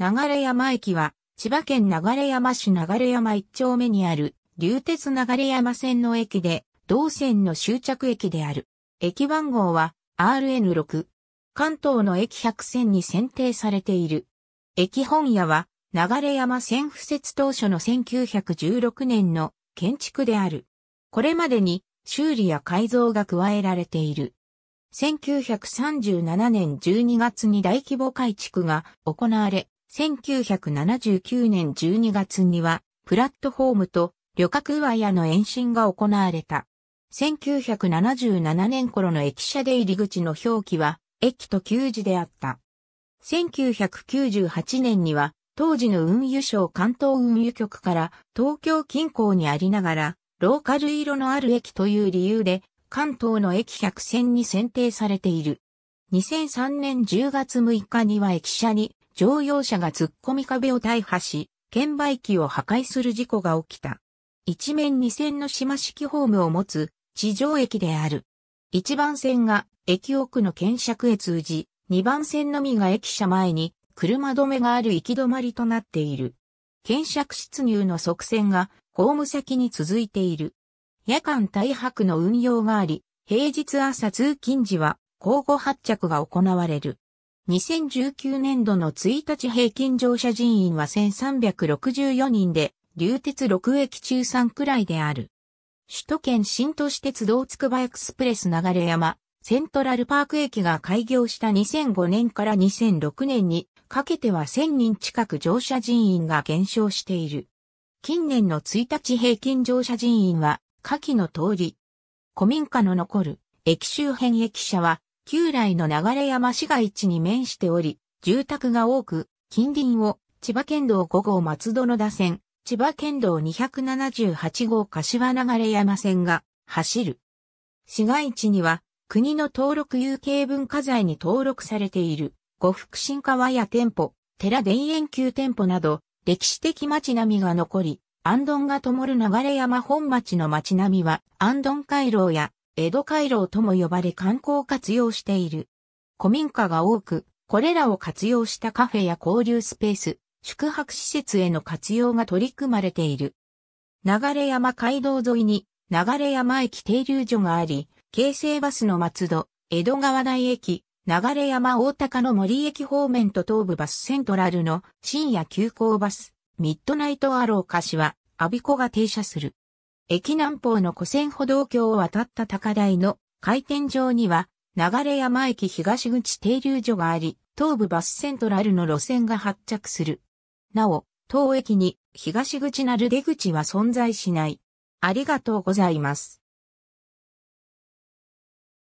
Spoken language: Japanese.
流山駅は、千葉県流山市流山一丁目にある、流鉄流山線の駅で、同線の終着駅である。駅番号は、RN6。関東の駅100線に選定されている。駅本屋は、流山線付設当初の1916年の建築である。これまでに修理や改造が加えられている。1937年12月に大規模改築が行われ、1979年12月には、プラットフォームと旅客ワイヤの延伸が行われた。1977年頃の駅舎で入り口の表記は、駅と給仕であった。1998年には、当時の運輸省関東運輸局から東京近郊にありながら、ローカル色のある駅という理由で、関東の駅100選に選定されている。2003年10月6日には駅舎に乗用車が突っ込み壁を大破し、券売機を破壊する事故が起きた。一面二線の島式ホームを持つ地上駅である。一番線が駅奥の検尺へ通じ、二番線のみが駅舎前に車止めがある行き止まりとなっている。検尺出入の側線がホーム先に続いている。夜間大白の運用があり、平日朝通勤時は交互発着が行われる。2019年度の1日平均乗車人員は1364人で、流鉄6駅中3くらいである。首都圏新都市鉄道つくばエクスプレス流山、セントラルパーク駅が開業した2005年から2006年にかけては1000人近く乗車人員が減少している。近年の1日平均乗車人員は下記の通り、古民家の残る駅周辺駅舎は旧来の流山市街地に面しており、住宅が多く、近隣を千葉県道5号松戸の田線、千葉県道278号柏流山線が走る。市街地には国の登録有形文化財に登録されている呉福神川や店舗、寺田園急店舗など歴史的街並みが残り、安ンが灯る流山本町の街並みは安ン回廊や江戸回廊とも呼ばれ観光活用している。古民家が多く、これらを活用したカフェや交流スペース、宿泊施設への活用が取り組まれている。流山街道沿いに流山駅停留所があり、京成バスの松戸、江戸川台駅、流山大高の森駅方面と東武バスセントラルの深夜急行バス、ミッドナイトアロー柏、アビコが停車する。駅南方の古線歩道橋を渡った高台の回転場には、流山駅東口停留所があり、東武バスセントラルの路線が発着する。なお、当駅に東口なる出口は存在しない。ありがとうございます。